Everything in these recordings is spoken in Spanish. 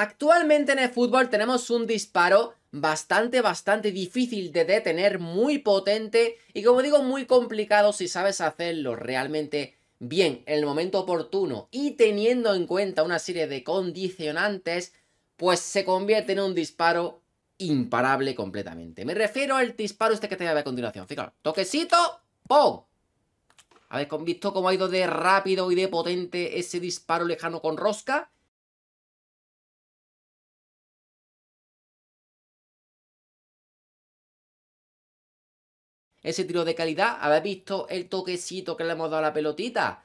Actualmente en el fútbol tenemos un disparo bastante, bastante difícil de detener, muy potente y como digo, muy complicado si sabes hacerlo realmente bien en el momento oportuno y teniendo en cuenta una serie de condicionantes, pues se convierte en un disparo imparable completamente. Me refiero al disparo este que te voy a ver a continuación. fíjate, toquecito, ¡pum! ¿Habéis visto cómo ha ido de rápido y de potente ese disparo lejano con rosca? ese tiro de calidad. ¿Habéis visto el toquecito que le hemos dado a la pelotita?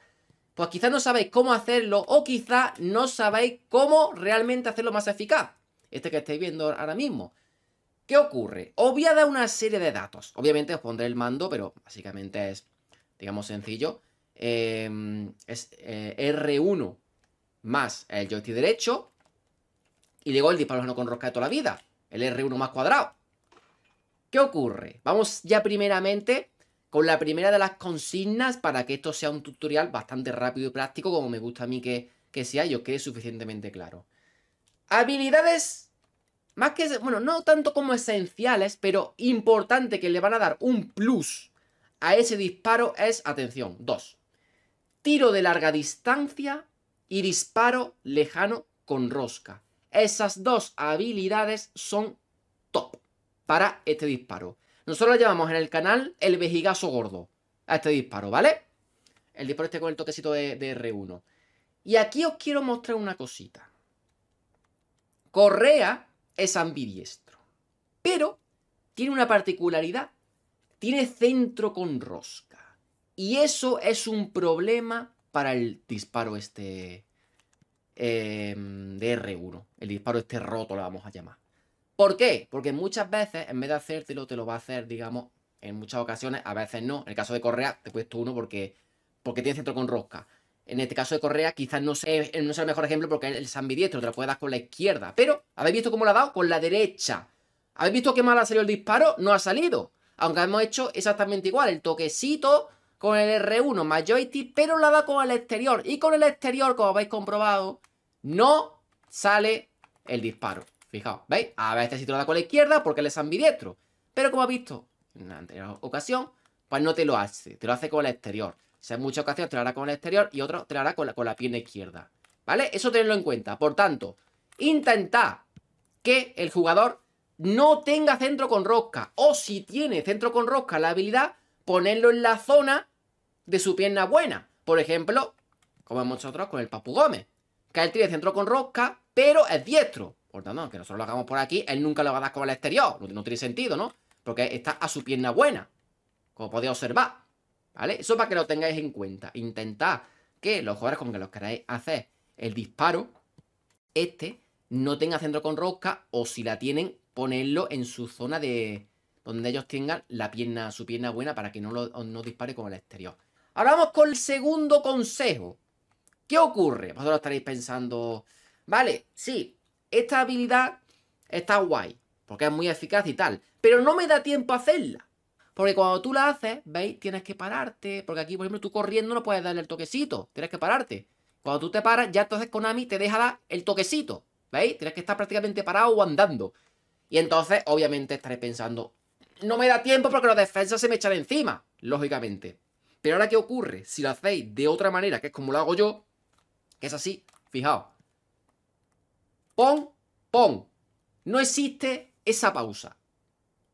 Pues quizás no sabéis cómo hacerlo o quizás no sabéis cómo realmente hacerlo más eficaz. Este que estáis viendo ahora mismo. ¿Qué ocurre? Os voy a dar una serie de datos. Obviamente os pondré el mando, pero básicamente es, digamos, sencillo. Em, es eh, R1 más el joystick derecho. Y luego el disparo no con rosca de toda la vida. El R1 más cuadrado. ¿Qué ocurre? Vamos ya primeramente con la primera de las consignas para que esto sea un tutorial bastante rápido y práctico, como me gusta a mí que, que sea yo que quede suficientemente claro. Habilidades, más que, bueno, no tanto como esenciales, pero importante que le van a dar un plus a ese disparo es, atención, dos. Tiro de larga distancia y disparo lejano con rosca. Esas dos habilidades son para este disparo. Nosotros lo llamamos en el canal el vejigazo gordo a este disparo, ¿vale? El disparo este con el toquecito de, R1. Y aquí os quiero mostrar una cosita. Correa es ambidiestro, pero tiene una particularidad. Tiene centro con rosca. Y eso es un problema para el disparo este eh, de R1. El disparo este roto lo vamos a llamar. ¿Por qué? Porque muchas veces, en vez de hacértelo, te lo va a hacer, digamos, en muchas ocasiones, a veces no. En el caso de Correa, te cuesta uno porque, porque tiene centro con rosca. En este caso de Correa, quizás no sea, eh, no el mejor ejemplo porque el sambidiestro, te lo puedes dar con la izquierda. Pero, ¿habéis visto cómo lo ha dado? Con la derecha. ¿Habéis visto qué mal ha salido el disparo? No ha salido. Aunque hemos hecho exactamente igual, el toquecito con el R1 más joystick, pero la da con el exterior. Y con el exterior, como habéis comprobado, no sale el disparo. Fijaos, ¿veis? A veces si te lo da con la izquierda porque él es ambidiestro. Pero como has visto en la anterior ocasión, pues no te lo hace, te lo hace con el exterior. Si en muchas ocasiones te lo hará con el exterior y otro te lo hará con la, con la pierna izquierda. ¿Vale? Eso tenedlo en cuenta. Por tanto, intentad que el jugador no tenga centro con rosca. O si tiene centro con rosca la habilidad, ponerlo en la zona de su pierna buena. Por ejemplo, como hemos nosotros con el Papu Gómez. Que él tiene centro con rosca, pero es diestro. Por tanto, nosotros lo hagamos por aquí, él nunca lo va a dar con el exterior. No, tiene sentido, ¿no? Porque está a su pierna buena. Como podéis observar. ¿Vale? Eso para que lo tengáis en cuenta. Intentad que los jugadores como que los queráis hacer el disparo, este, no tenga centro con rosca o si la tienen, ponerlo en su zona de... donde ellos tengan la pierna, su pierna buena para que no, lo, no dispare con el exterior. Ahora vamos con el segundo consejo. ¿Qué ocurre? Vosotros estaréis pensando, vale, sí, esta habilidad está guay, porque es muy eficaz y tal, pero no me da tiempo a hacerla. Porque cuando tú la haces, ¿veis? Tienes que pararte, porque aquí, por ejemplo, tú corriendo no puedes darle el toquecito, tienes que pararte. Cuando tú te paras, ya entonces Konami te deja dar el toquecito, ¿veis? Tienes que estar prácticamente parado o andando. Y entonces, obviamente, estaré pensando, no me da tiempo porque los defensas se me echan encima, lógicamente. Pero ahora, ¿qué ocurre? Si lo hacéis de otra manera, que es como lo hago yo, que es así, fijaos pon, pon. No existe esa pausa.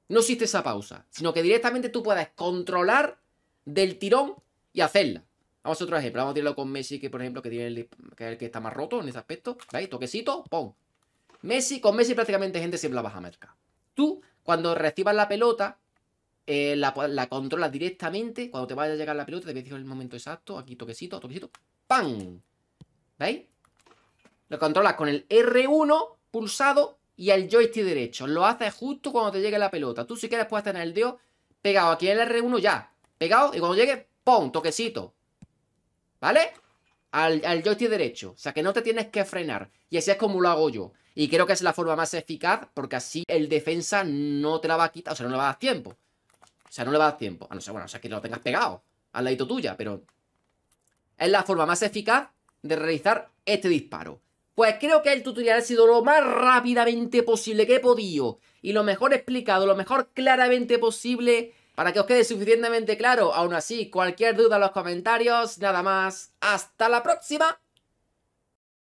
No existe esa pausa, sino que directamente tú puedas controlar del tirón y hacerla. Vamos a otro ejemplo. Vamos a tirarlo con Messi, que por ejemplo, que, tiene el, que está más roto en ese aspecto. ¿Veis? Toquecito, pon. Messi, con Messi prácticamente gente siempre la baja a marcar. Tú, cuando recibas la pelota, eh, la, controlas directamente. Cuando te vaya a llegar la pelota, te voy el momento exacto. Aquí, toquecito, toquecito. ¡Pam! ¿Veis? Lo controlas con el R1 pulsado y el joystick derecho. Lo haces justo cuando te llegue la pelota. Tú si quieres puedes tener el dedo pegado aquí en el R1 ya. Pegado y cuando llegue, ¡pum! Toquecito. ¿Vale? Al, joystick derecho. O sea que no te tienes que frenar. Y así es como lo hago yo. Y creo que es la forma más eficaz porque así el defensa no te la va a quitar. O sea, no le va a dar tiempo. O sea, no le va a dar tiempo. A no ser, bueno, o sea, que lo tengas pegado al ladito tuya, pero... Es la forma más eficaz de realizar este disparo. Pues creo que el tutorial ha sido lo más rápidamente posible que he podido y lo mejor explicado, lo mejor claramente posible para que os quede suficientemente claro. Aún así, cualquier duda en los comentarios, nada más. Hasta la próxima.